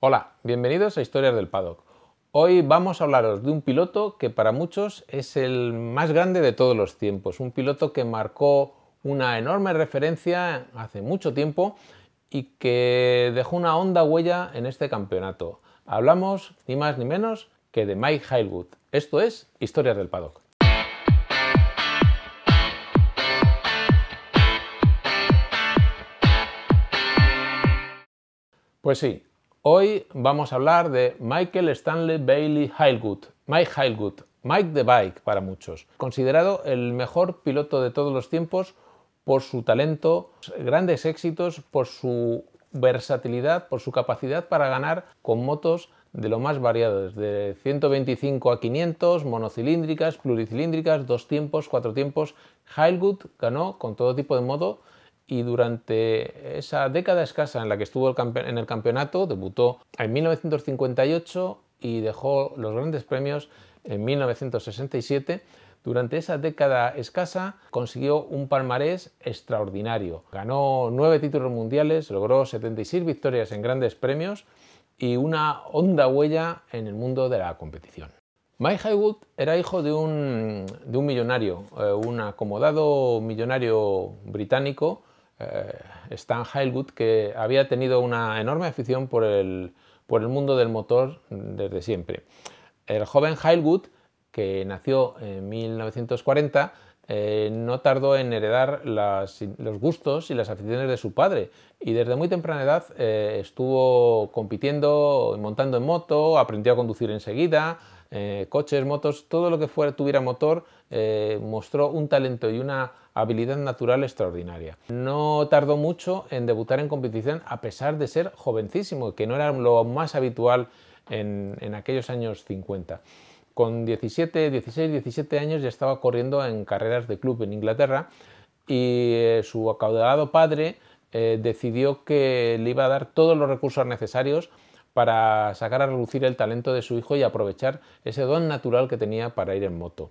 Hola, bienvenidos a Historias del Paddock. Hoy vamos a hablaros de un piloto que para muchos es el más grande de todos los tiempos, un piloto que marcó una enorme referencia hace mucho tiempo y que dejó una honda huella en este campeonato. Hablamos ni más ni menos que de Mike Highwood. Esto es Historias del Paddock. Pues sí, Hoy vamos a hablar de Michael Stanley Bailey Heilgood, Mike Heilgood, Mike the Bike para muchos, considerado el mejor piloto de todos los tiempos por su talento, grandes éxitos, por su versatilidad, por su capacidad para ganar con motos de lo más variado, desde 125 a 500, monocilíndricas, pluricilíndricas, dos tiempos, cuatro tiempos. Heilgood ganó con todo tipo de modo y durante esa década escasa en la que estuvo en el campeonato, debutó en 1958 y dejó los grandes premios en 1967. Durante esa década escasa consiguió un palmarés extraordinario. Ganó nueve títulos mundiales, logró 76 victorias en grandes premios y una honda huella en el mundo de la competición. Mike Highwood era hijo de un, millonario, eh, un acomodado millonario británico eh, Stan Heilwood, que había tenido una enorme afición por el, mundo del motor desde siempre. El joven Heilwood, que nació en 1940, eh, no tardó en heredar los gustos y las aficiones de su padre y desde muy temprana edad eh, estuvo compitiendo, montando en moto, aprendió a conducir enseguida, coches, motos, todo lo que fuera, tuviera motor, mostró un talento y una habilidad natural extraordinaria. No tardó mucho en debutar en competición a pesar de ser jovencísimo, que no era lo más habitual en, aquellos años 50. Con 17, 16, 17 años ya estaba corriendo en carreras de club en Inglaterra y eh, su acaudalado padre eh, decidió que le iba a dar todos los recursos necesarios para sacar a relucir el talento de su hijo y aprovechar ese don natural que tenía para ir en moto.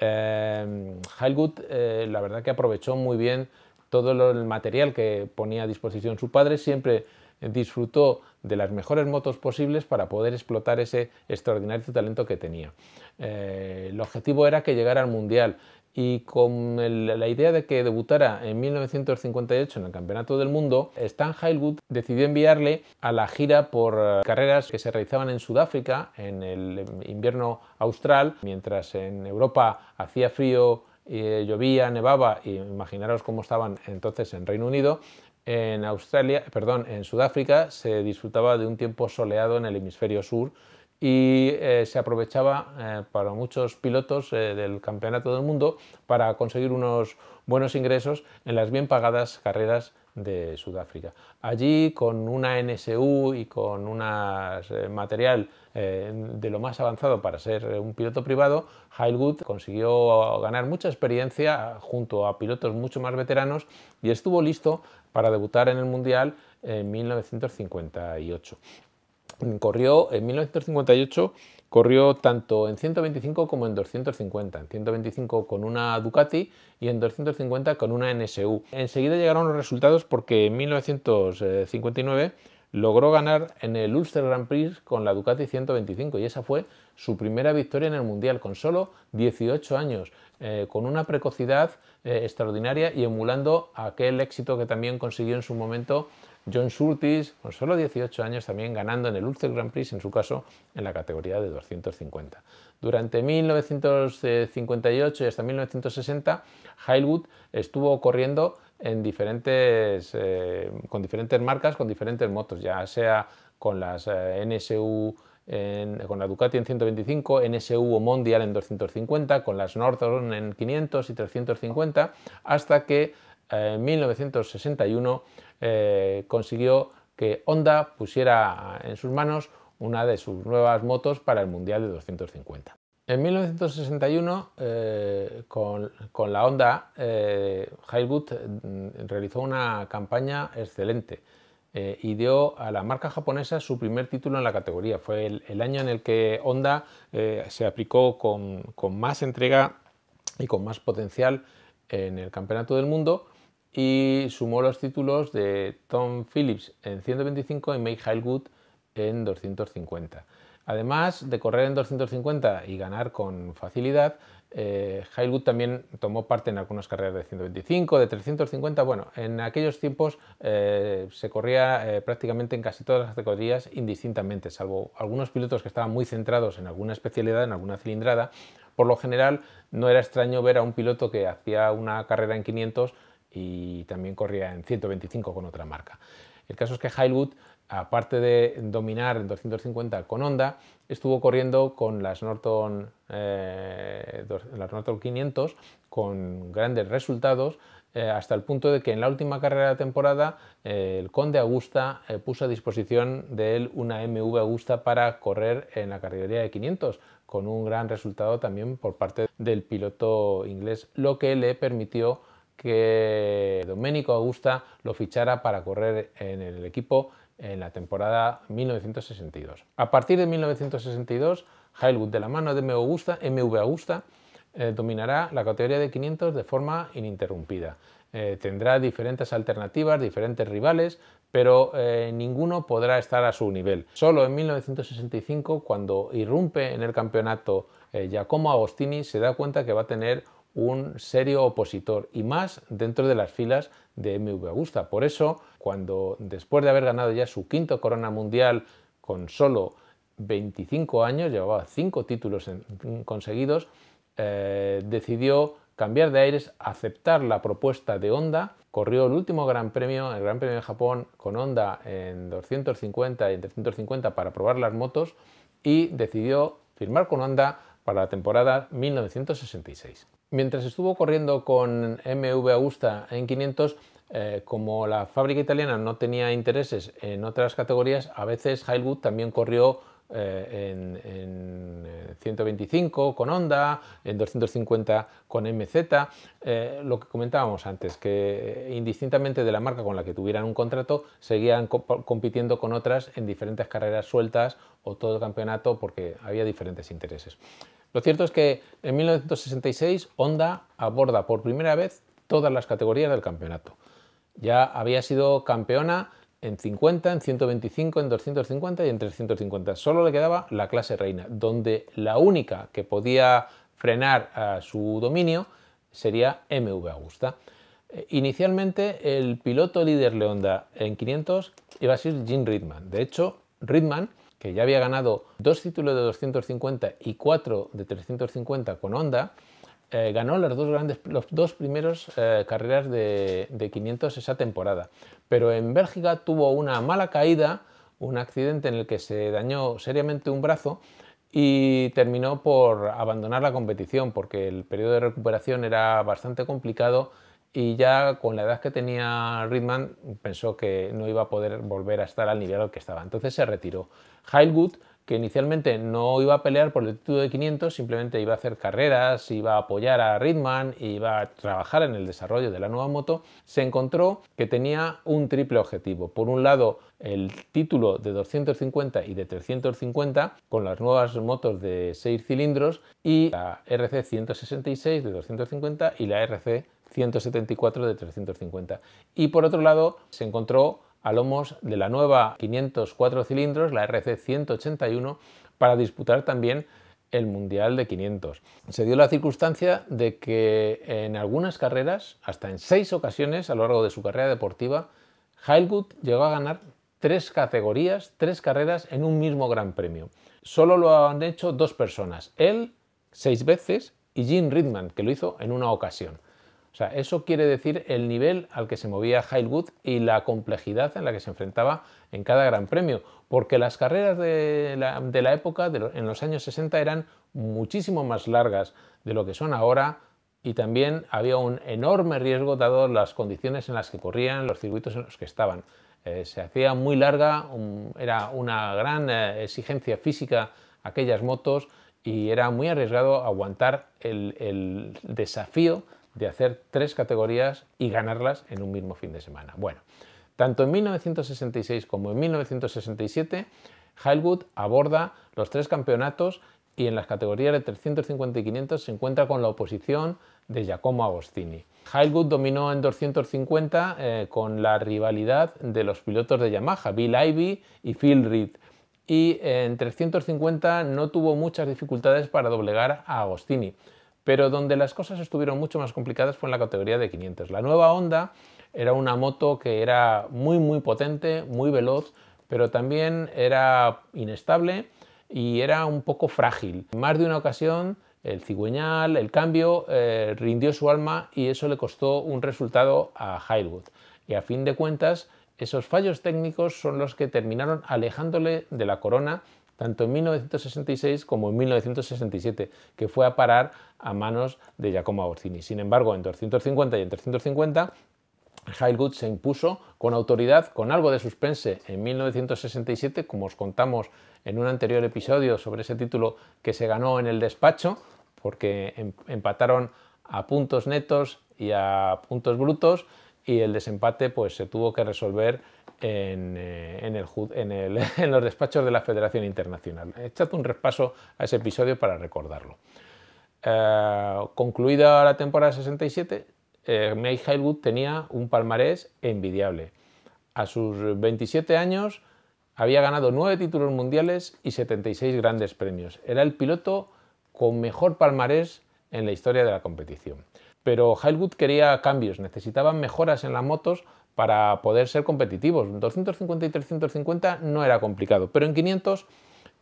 Em, eh, la verdad que aprovechó muy bien todo el material que ponía a disposición su padre, siempre disfrutó de las mejores motos posibles para poder explotar ese extraordinario talento que tenía. Eh, el objetivo era que llegara al Mundial y con la idea de que debutara en 1958 en el Campeonato del Mundo, Stan Highwood decidió enviarle a la gira por eh, carreras que se realizaban en Sudáfrica en el eh, invierno austral, mientras en Europa hacía frío, eh, llovía, nevaba, y imaginaros cómo estaban entonces en Reino Unido, en Australia, perdón, en Sudáfrica se disfrutaba de un tiempo soleado en el hemisferio sur, y eh, se aprovechaba eh, para muchos pilotos eh, del campeonato del mundo para conseguir unos buenos ingresos en las bien pagadas carreras de Sudáfrica. Allí con una NSU y con un material de lo más avanzado para ser un piloto privado, Highwood consiguió ganar mucha experiencia junto a pilotos mucho más veteranos y estuvo listo para debutar en el Mundial en 1958 corrió en 1958 corrió tanto en 125 como en 250. En 125 con una Ducati y en 250 con una NSU. Enseguida llegaron los resultados porque en 1959 logró ganar en el Ulster Grand Prix con la Ducati 125 y esa fue su primera victoria en el Mundial con solo 18 años, eh, con una precocidad eh, extraordinaria y emulando aquel éxito que también consiguió en su momento John Surtis, con solo 18 años, también ganando en el Ulster Grand Prix, en su caso, en la categoría de 250. Durante 1958 y hasta 1960, Highwood estuvo corriendo en diferentes, eh, con diferentes marcas, con diferentes motos, ya sea con las eh, NSU con la Ducati en 125, NSU o Mondial en 250, con las Northern en 500 y 350, hasta que eh, en 1961 eh, consiguió que Honda pusiera en sus manos una de sus nuevas motos para el Mundial de 250. En 1961, eh, con, la Honda, eh, mm, realizó una campaña excelente y dio a la marca japonesa su primer título en la categoría. Fue el, año en el que Honda se aplicó con, más entrega y con más potencial en el Campeonato del Mundo y sumó los títulos de Tom Phillips en 125 y May Highwood en 250. Además de correr en 250 y ganar con facilidad, eh, también tomó parte en algunas carreras de 125, de 350. Bueno, en aquellos tiempos eh, se corría eh, prácticamente en casi todas las categorías indistintamente, salvo algunos pilotos que estaban muy centrados en alguna especialidad, en alguna cilindrada. Por lo general, no era extraño ver a un piloto que hacía una carrera en 500 y también corría en 125 con otra marca. El caso es que Highwood, aparte de dominar en 250 con Honda, estuvo corriendo con las Norton, eh, las Norton 500 con grandes resultados eh, hasta el punto de que en la última carrera de la temporada eh, el Conde Augusta puso a disposición de él una MV Augusta para correr en la categoría de 500 con un gran resultado también por parte del piloto inglés, lo que le permitió que Domenico Augusta lo fichara para correr en el equipo en la temporada 1962. A partir de 1962, Hailwood de la mano de M. Augusta, MV Augusta eh, dominará la categoría de 500 de forma ininterrumpida. Eh, tendrá diferentes alternativas, diferentes rivales, pero eh, ninguno podrá estar a su nivel. Solo en 1965, cuando irrumpe en el campeonato Giacomo Agostini, se da cuenta que va a tener un serio opositor y más dentro de las filas de MV Agusta. Por eso, cuando después de haber ganado ya su quinto corona mundial con solo 25 años, llevaba cinco títulos conseguidos, eh, decidió cambiar de aires, aceptar la propuesta de Honda. Corrió el último Gran Premio, el Gran Premio de Japón, con Honda en 250 y en 350 para probar las motos y decidió firmar con Honda para la temporada 1966. Mientras estuvo corriendo con MV Augusta en 500, eh, como la fábrica italiana no tenía intereses en otras categorías, a veces Highwood también corrió eh, en, 125 eh, con Honda, en 250 con MZ. Eh, lo que comentábamos antes, que indistintamente de la marca con la que tuvieran un contrato, seguían compitiendo con otras en diferentes carreras sueltas o todo el campeonato porque había diferentes intereses. Lo cierto es que en 1966 Honda aborda por primera vez todas las categorías del campeonato. Ya había sido campeona en 50, en 125, en 250 y en 350. Solo le quedaba la clase reina, donde la única que podía frenar a su dominio sería MV Augusta. Eh, inicialmente el piloto líder de Honda en 500 iba a ser Jim Ridman. De hecho, Ridman, que ya había ganado dos títulos de 250 y cuatro de 350 con Honda, eh, ganó las dos, grandes, los dos primeros eh, carreras de, 500 esa temporada. Pero en Bélgica tuvo una mala caída, un accidente en el que se dañó seriamente un brazo y terminó por abandonar la competición porque el periodo de recuperación era bastante complicado y ya con la edad que tenía Ridman pensó que no iba a poder volver a estar al nivel al que estaba. Entonces se retiró. Highwood que inicialmente no iba a pelear por el título de 500, simplemente iba a hacer carreras, iba a apoyar a Ritman, iba a trabajar en el desarrollo de la nueva moto, se encontró que tenía un triple objetivo. Por un lado, el título de 250 y de 350 con las nuevas motos de 6 cilindros y la RC 166 de 250 y la RC 174 de 350. Y por otro lado, se encontró lomos de la nueva 504 cilindros, la RC 181, para disputar también el Mundial de 500. Se dio la circunstancia de que en algunas carreras, hasta en seis ocasiones a lo largo de su carrera deportiva, Heilgut llegó a ganar tres categorías, tres carreras en un mismo Gran Premio. Solo lo han hecho dos personas, él seis veces y Jim Ridman, que lo hizo en una ocasión. O sea, eso quiere decir el nivel al que se movía Hailwood y la complejidad en la que se enfrentaba en cada gran premio, porque las carreras de la, época, en los años 60, eran muchísimo más largas de lo que son ahora y también había un enorme riesgo dado las condiciones en las que corrían, los circuitos en los que estaban. Eh, se hacía muy larga, era una gran eh, exigencia física aquellas motos y era muy arriesgado aguantar el desafío de hacer tres categorías y ganarlas en un mismo fin de semana. Bueno, tanto en 1966 como en 1967, Highwood aborda los tres campeonatos y en las categorías de 350 y 500 se encuentra con la oposición de Giacomo Agostini. Highwood dominó en 250 eh, con la rivalidad de los pilotos de Yamaha, Bill Ivey y Phil Reed y en 350 no tuvo muchas dificultades para doblegar a Agostini pero donde las cosas estuvieron mucho más complicadas fue en la categoría de 500. La nueva Honda era una moto que era muy muy potente, muy veloz, pero también era inestable y era un poco frágil. En más de una ocasión el cigüeñal, el cambio, eh, rindió su alma y eso le costó un resultado a Highwood. Y a fin de cuentas, esos fallos técnicos son los que terminaron alejándole de la corona tanto en 1966 como en 1967, que fue a parar a manos de Giacomo Orsini. Sin embargo, en 250 y en 350 Heilgut se impuso con autoridad, con algo de suspense, en 1967, como os contamos en un anterior episodio sobre ese título que se ganó en el despacho, porque em-, empataron a puntos netos y a puntos brutos, y el desempate pues, se tuvo que resolver eh, en, los despachos de la Federación Internacional. Echad un repaso a ese episodio para recordarlo. Eh, concluida la temporada 67, eh, May Highwood tenía un palmarés envidiable. A sus 27 años había ganado 9 títulos mundiales y 76 grandes premios. Era el piloto con mejor palmarés en la historia de la competición pero Highwood quería cambios, necesitaban mejoras en las motos para poder ser competitivos. En 250 y 350 no era complicado, pero en 500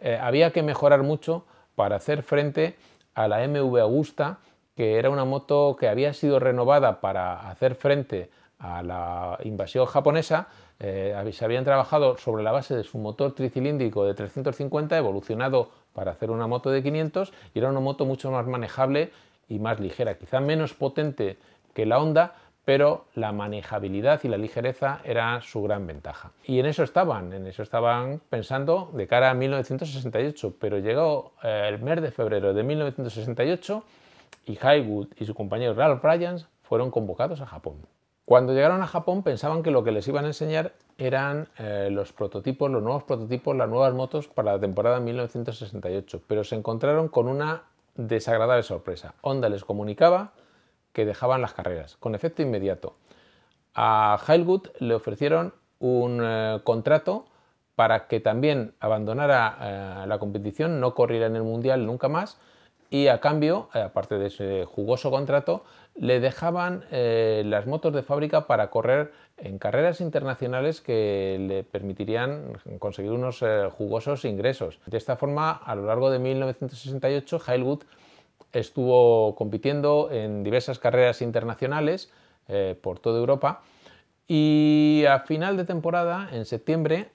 eh, había que mejorar mucho para hacer frente a la MV Augusta, que era una moto que había sido renovada para hacer frente a la invasión japonesa, eh, se habían trabajado sobre la base de su motor tricilíndrico de 350 evolucionado para hacer una moto de 500 y era una moto mucho más manejable y más ligera, quizá menos potente que la Honda, pero la manejabilidad y la ligereza era su gran ventaja. Y en eso estaban, en eso estaban pensando de cara a 1968, pero llegó eh, el mes de febrero de 1968 y Highwood y su compañero Ralph Bryans fueron convocados a Japón. Cuando llegaron a Japón pensaban que lo que les iban a enseñar eran eh, los prototipos, los nuevos prototipos, las nuevas motos para la temporada 1968, pero se encontraron con una desagradable sorpresa. Honda les comunicaba que dejaban las carreras, con efecto inmediato. A Heilgut le ofrecieron un eh, contrato para que también abandonara eh, la competición, no corriera en el Mundial nunca más, y a cambio, eh, aparte de ese jugoso contrato, le dejaban eh, las motos de fábrica para correr en carreras internacionales que le permitirían conseguir unos eh, jugosos ingresos. De esta forma, a lo largo de 1968, Hailwood estuvo compitiendo en diversas carreras internacionales por toda Europa y a final de temporada, en septiembre,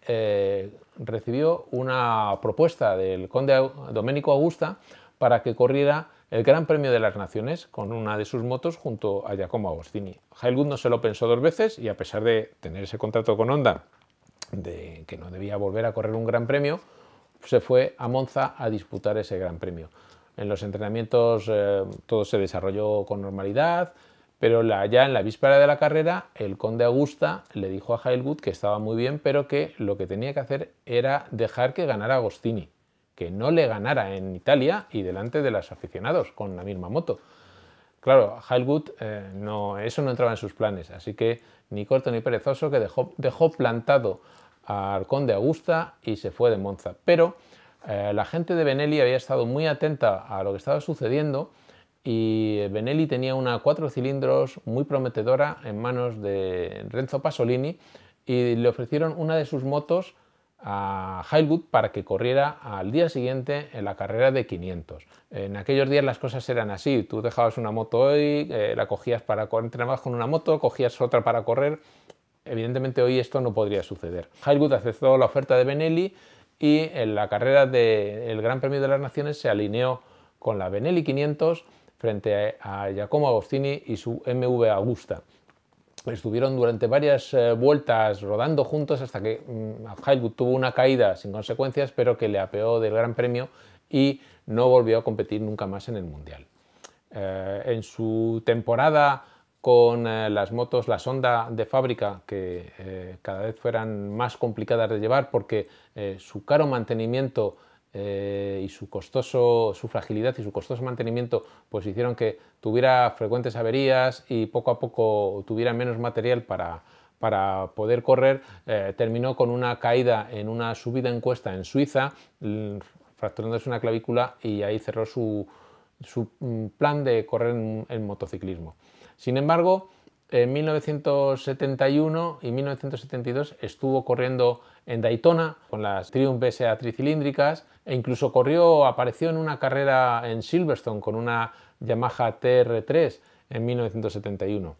recibió una propuesta del conde Domenico Augusta para que corriera el Gran Premio de las Naciones con una de sus motos junto a Giacomo Agostini. Hailwood no se lo pensó dos veces y a pesar de tener ese contrato con Honda de que no debía volver a correr un Gran Premio, se fue a Monza a disputar ese Gran Premio. En los entrenamientos eh, todo se desarrolló con normalidad, pero ya en la víspera de la carrera el conde Augusta le dijo a Heilwood que estaba muy bien, pero que lo que tenía que hacer era dejar que ganara Agostini que no le ganara en Italia y delante de los aficionados con la misma moto. Claro, Heilwood, eh, no, eso no entraba en sus planes, así que ni corto ni perezoso que dejó, dejó plantado a Arcón de Augusta y se fue de Monza. Pero eh, la gente de Benelli había estado muy atenta a lo que estaba sucediendo y eh, Benelli tenía una cuatro cilindros muy prometedora en manos de Renzo Pasolini y le ofrecieron una de sus motos a Highwood para que corriera al día siguiente en la carrera de 500. En aquellos días las cosas eran así, tú dejabas una moto hoy, eh, la cogías para entrenar con una moto, cogías otra para correr. Evidentemente hoy esto no podría suceder. Hailwood aceptó la oferta de Benelli y en la carrera del Gran Premio de las Naciones se alineó con la Benelli 500 frente a Giacomo Agostini y su MV Augusta estuvieron durante varias eh, vueltas rodando juntos hasta que mm, tuvo una caída sin consecuencias, pero que le apeó del Gran Premio y no volvió a competir nunca más en el Mundial. Eh, en su temporada con eh, las motos, la sonda de fábrica, que cada vez fueran más complicadas de llevar porque su caro mantenimiento eh, y su costoso, su fragilidad y su costoso mantenimiento, pues hicieron que tuviera frecuentes averías y poco a poco tuviera menos material para, para poder correr, eh, terminó con una caída en una subida en cuesta en Suiza, mm, fracturándose una clavícula y ahí cerró su, su mm, plan de correr en, en motociclismo. Sin embargo, en 1971 y 1972 estuvo corriendo en Daytona con las Triumph SA tricilíndricas e incluso corrió, apareció en una carrera en Silverstone con una Yamaha TR3 en 1971.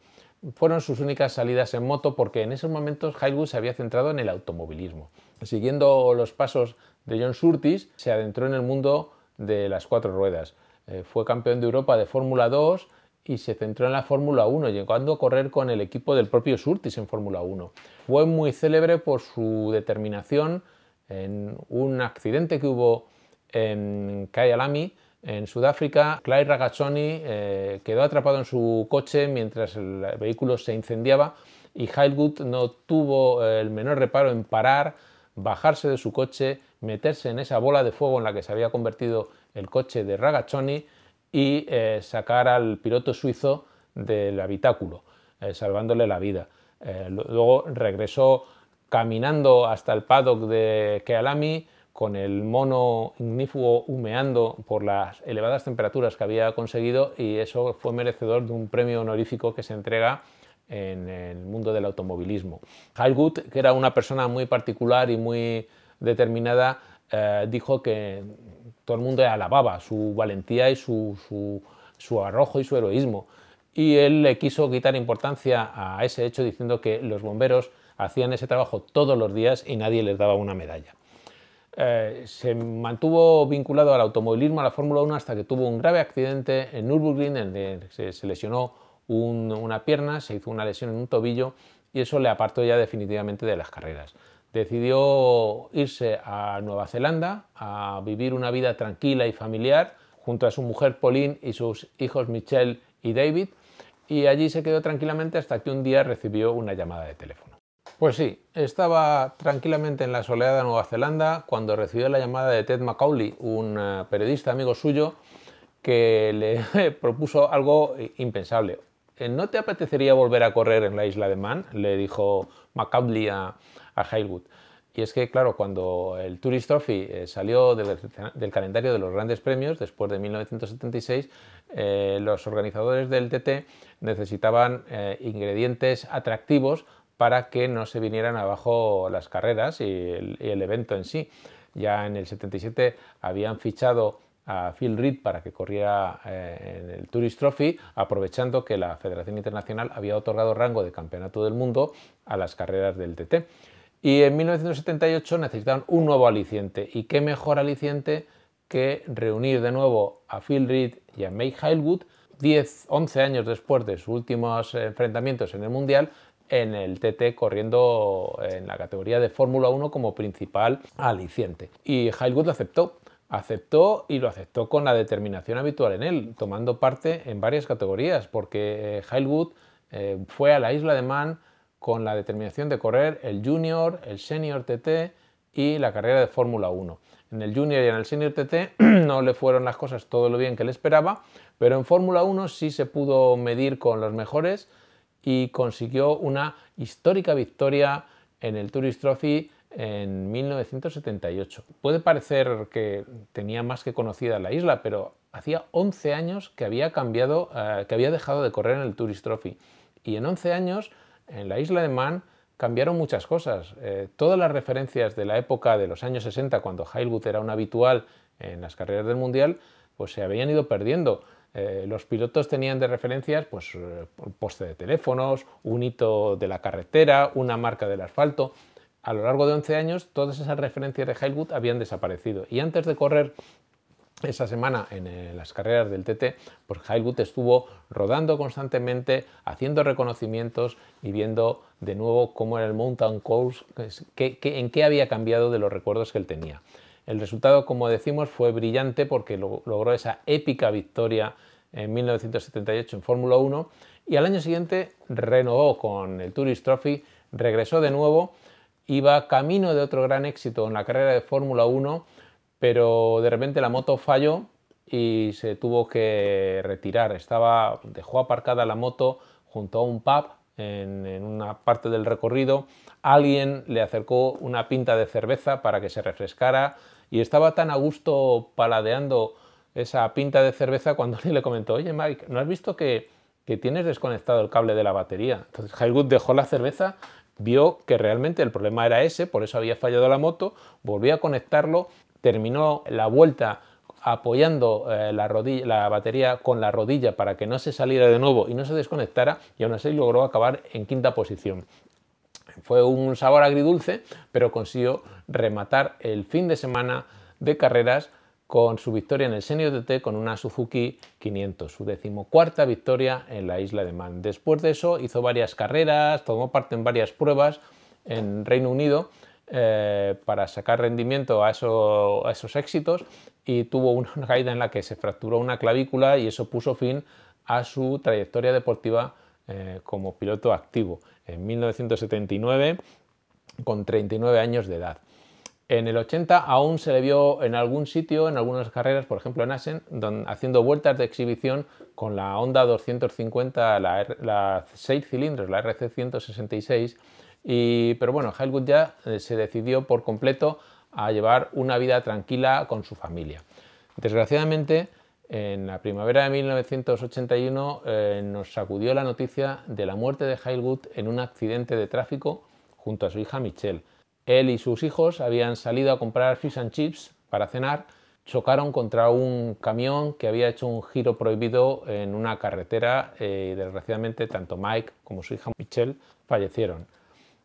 Fueron sus únicas salidas en moto porque en esos momentos Highwood se había centrado en el automovilismo. Siguiendo los pasos de John Surtees, se adentró en el mundo de las cuatro ruedas. Eh, fue campeón de Europa de Fórmula 2 y se centró en la Fórmula 1, llegando a correr con el equipo del propio Surtis en Fórmula 1. Fue muy célebre por su determinación en un accidente que hubo en Kyalami, en Sudáfrica. Clyde Ragazzoni eh, quedó atrapado en su coche mientras el vehículo se incendiaba y Heilgut no tuvo eh, el menor reparo en parar, bajarse de su coche, meterse en esa bola de fuego en la que se había convertido el coche de Ragazzoni y eh, sacar al piloto suizo del habitáculo, eh, salvándole la vida. Eh, luego regresó caminando hasta el paddock de Kealami con el mono ignífugo humeando por las elevadas temperaturas que había conseguido y eso fue merecedor de un premio honorífico que se entrega en el mundo del automovilismo. Highwood, que era una persona muy particular y muy determinada, dijo que todo el mundo alababa su valentía y su, arrojo y su heroísmo. Y él le quiso quitar importancia a ese hecho diciendo que los bomberos hacían ese trabajo todos los días y nadie les daba una medalla. Eh, se mantuvo vinculado al automovilismo, a la Fórmula 1, hasta que tuvo un grave accidente en Nürburgring, en el que se, lesionó una pierna, se hizo una lesión en un tobillo y eso le apartó ya definitivamente de las carreras decidió irse a Nueva Zelanda a vivir una vida tranquila y familiar junto a su mujer Pauline y sus hijos Michelle y David, y allí se quedó tranquilamente hasta que un día recibió una llamada de teléfono. Pues sí, estaba tranquilamente en la soleada Nueva Zelanda cuando recibió la llamada de Ted Macaulay, un eh, periodista amigo suyo, que le propuso algo impensable. Eh, ¿No te apetecería volver a correr en la isla de Man? Le dijo Macaulay a, a Y es que, claro, cuando el Tourist Trophy eh, salió del, calendario de los grandes premios, después de 1976, eh, los organizadores del TT necesitaban eh, ingredientes atractivos para que no se vinieran abajo las carreras y el, evento en sí. Ya en el 77 habían fichado a Phil Reed para que corriera en el Tourist Trophy, aprovechando que la Federación Internacional había otorgado rango de Campeonato del Mundo a las carreras del TT. Y en 1978 necesitaron un nuevo aliciente. ¿Y qué mejor aliciente que reunir de nuevo a Phil Reed y a May Heilwood 10, 11 años después de sus últimos enfrentamientos en el Mundial en el TT corriendo en la categoría de Fórmula 1 como principal aliciente. Y Heilwood lo aceptó. Aceptó y lo aceptó con la determinación habitual en él, tomando parte en varias categorías, porque Heilwood eh, eh, fue a la isla de Man con la determinación de correr el Junior, el Senior TT y la carrera de Fórmula 1. En el Junior y en el Senior TT no le fueron las cosas todo lo bien que le esperaba, pero en Fórmula 1 sí se pudo medir con los mejores y consiguió una histórica victoria en el Tourist Trophy en 1978. Puede parecer que tenía más que conocida la isla, pero hacía 11 años que había cambiado, eh, que había dejado de correr en el Tourist Trophy. Y en 11 años en la isla de Man cambiaron muchas cosas. Eh, todas las referencias de la época de los años 60, cuando Heilbutt era un habitual en las carreras del Mundial, pues se habían ido perdiendo. Eh, los pilotos tenían de referencias pues, un eh, poste de teléfonos, un hito de la carretera, una marca del asfalto. A lo largo de 11 años, todas esas referencias de Heilbutt habían desaparecido. Y antes de correr esa semana en eh, las carreras del TT, pues Highwood estuvo rodando constantemente, haciendo reconocimientos y viendo de nuevo cómo era el mountain course, en qué había cambiado de los recuerdos que él tenía. El resultado, como decimos, fue brillante porque logró esa épica victoria en 1978 en Fórmula 1 y al año siguiente renovó con el Tourist Trophy, regresó de nuevo, iba camino de otro gran éxito en la carrera de Fórmula 1 pero de repente la moto falló y se tuvo que retirar. Estaba, dejó aparcada la moto junto a un pub en, una parte del recorrido. Alguien le acercó una pinta de cerveza para que se refrescara y estaba tan a gusto paladeando esa pinta de cerveza cuando alguien le comentó, oye Mike, ¿no has visto que, que tienes desconectado el cable de la batería? Entonces Highwood dejó la cerveza, vio que realmente el problema era ese, por eso había fallado la moto, volvió a conectarlo terminó la vuelta apoyando eh, la, batería con la rodilla para que no se saliera de nuevo y no se desconectara y aún así logró acabar en quinta posición. Fue un sabor agridulce, pero consiguió rematar el fin de semana de carreras con su victoria en el Senior TT con una Suzuki 500, su decimocuarta victoria en la isla de Man. Después de eso hizo varias carreras, tomó parte en varias pruebas en Reino Unido, eh, para sacar rendimiento a, esos éxitos y tuvo una caída en la que se fracturó una clavícula y eso puso fin a su trayectoria deportiva eh, como piloto activo en 1979 con 39 años de edad. En el 80 aún se le vio en algún sitio, en algunas carreras, por ejemplo en Asen, haciendo vueltas de exhibición con la Honda 250, la, la 6 cilindros, la RC 166, pero bueno, Hailgood ya eh, se decidió por completo a llevar una vida tranquila con su familia. Desgraciadamente, en la primavera de 1981 eh, nos sacudió la noticia de la muerte de Heilwood en un accidente de tráfico junto a su hija Michelle. Él y sus hijos habían salido a comprar fish and chips para cenar, chocaron contra un camión que había hecho un giro prohibido en una carretera eh, y desgraciadamente tanto Mike como su hija Michelle fallecieron.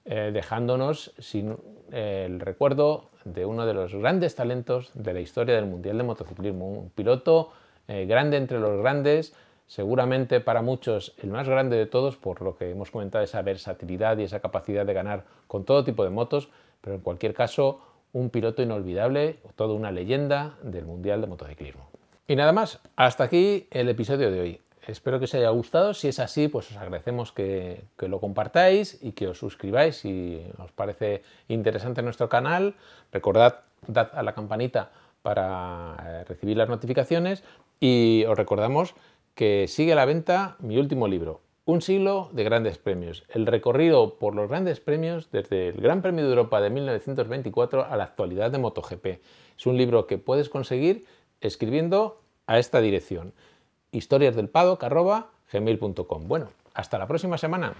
Eh, dejándonos sin eh, el recuerdo de uno de los grandes talentos de la historia del Mundial de Motociclismo, un piloto eh, grande entre los grandes, seguramente para muchos el más grande de todos, por lo que hemos comentado, esa versatilidad y esa capacidad de ganar con todo tipo de motos, pero en cualquier caso un piloto inolvidable, toda una leyenda del Mundial de Motociclismo. Y nada más, hasta aquí el episodio de hoy espero que os haya gustado. Si es así, pues os agradecemos que, lo compartáis y que os suscribáis si os parece interesante nuestro canal. Recordad, dad a la campanita para eh, recibir las notificaciones y os recordamos que sigue a la venta mi último libro, Un siglo de grandes premios, el recorrido por los grandes premios desde el Gran Premio de Europa de 1924 a la actualidad de MotoGP. Es un libro que puedes conseguir escribiendo a esta dirección historiasdelpado@gmail.com. Bueno, hasta la próxima semana.